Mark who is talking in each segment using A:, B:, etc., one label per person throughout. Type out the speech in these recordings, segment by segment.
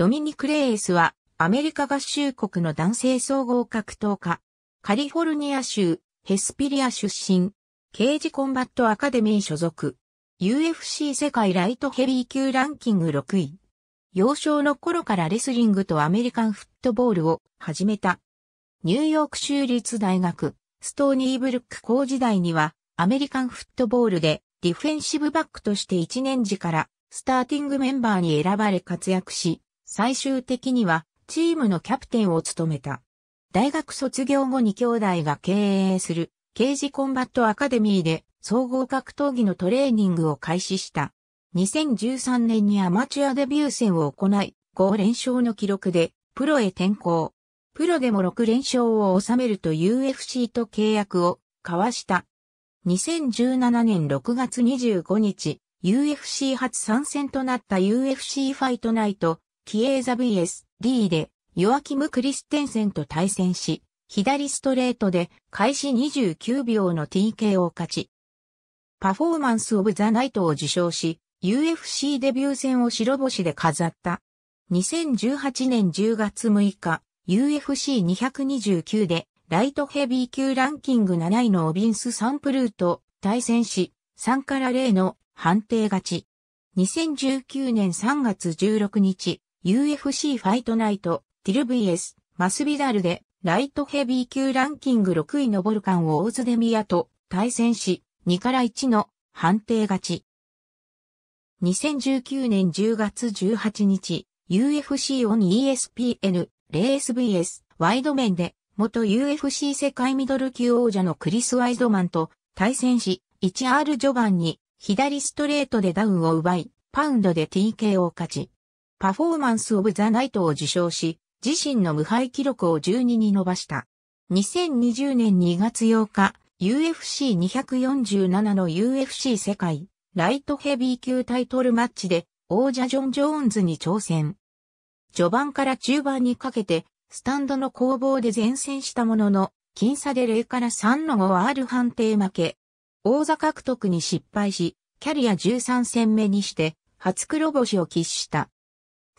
A: ドミニク・レースは、アメリカ合衆国の男性総合格闘家。カリフォルニア州、ヘスピリア出身。刑事コンバットアカデミー所属。UFC 世界ライトヘビー級ランキング6位。幼少の頃からレスリングとアメリカンフットボールを始めた。ニューヨーク州立大学、ストーニーブルック校時代には、アメリカンフットボールでディフェンシブバックとして1年時からスターティングメンバーに選ばれ活躍し、最終的にはチームのキャプテンを務めた。大学卒業後に兄弟が経営する刑事コンバットアカデミーで総合格闘技のトレーニングを開始した。2013年にアマチュアデビュー戦を行い、5連勝の記録でプロへ転向。プロでも6連勝を収めると UFC と契約を交わした。2017年6月25日、UFC 初参戦となった UFC ファイトナイトキエーザ VS d ーで、ヨアキム・クリステンセンと対戦し、左ストレートで開始29秒の TK を勝ち、パフォーマンス・オブ・ザ・ナイトを受賞し、UFC デビュー戦を白星で飾った。2018年10月6日、UFC229 でライトヘビー級ランキング7位のオビンス・サンプルーと対戦し、3から0の判定勝ち。2019年3月16日、UFC ファイトナイト、ティル VS、マスビダルで、ライトヘビー級ランキング6位のボルカンをオーズデミアと対戦し、2から1の判定勝ち。2019年10月18日、UFC オン ESPN、レース VS、ワイド面で、元 UFC 世界ミドル級王者のクリス・ワイドマンと対戦し、1R 序盤に左ストレートでダウンを奪い、パウンドで TK を勝ち。パフォーマンス・オブ・ザ・ナイトを受賞し、自身の無敗記録を12に伸ばした。2020年2月8日、UFC247 の UFC 世界、ライトヘビー級タイトルマッチで、王者ジョン・ジョーンズに挑戦。序盤から中盤にかけて、スタンドの攻防で前線したものの、僅差で0から3の 5R 判定負け。王座獲得に失敗し、キャリア13戦目にして、初黒星を喫した。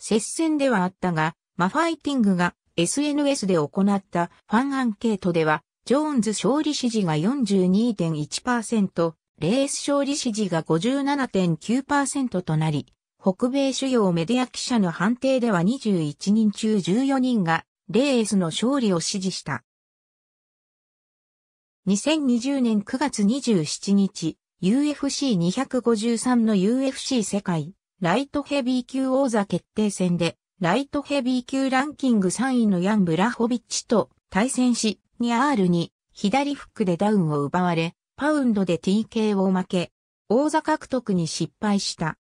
A: 接戦ではあったが、マファイティングが SNS で行ったファンアンケートでは、ジョーンズ勝利支持が42.1%、レース勝利支持が57.9%となり、北米主要メディア記者の判定では21人中14人がレースの勝利を支持した。2020年9月27日、UFC253 の UFC 世界ライトヘビー級王座決定戦で、ライトヘビー級ランキング3位のヤン・ブラホビッチと対戦し、ニールに左フックでダウンを奪われ、パウンドで TK を負け、王座獲得に失敗した。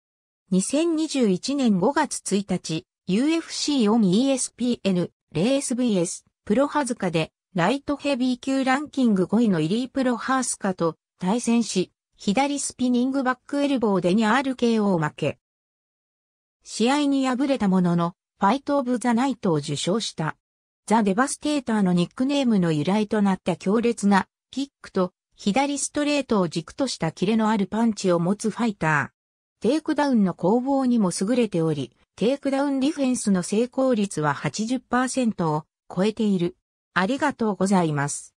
A: 2021年5月1日、u f c ン e s p n レース VS プロハズカでライトヘビー級ランキング5位のイリープロハースカと対戦し、左スピニングバックエルボーでール k o 負け。試合に敗れたものの、ファイト・オブ・ザ・ナイトを受賞した。ザ・デバステーターのニックネームの由来となった強烈なキックと左ストレートを軸としたキレのあるパンチを持つファイター。テイクダウンの攻防にも優れており、テイクダウンディフェンスの成功率は80%を超えている。ありがとうございます。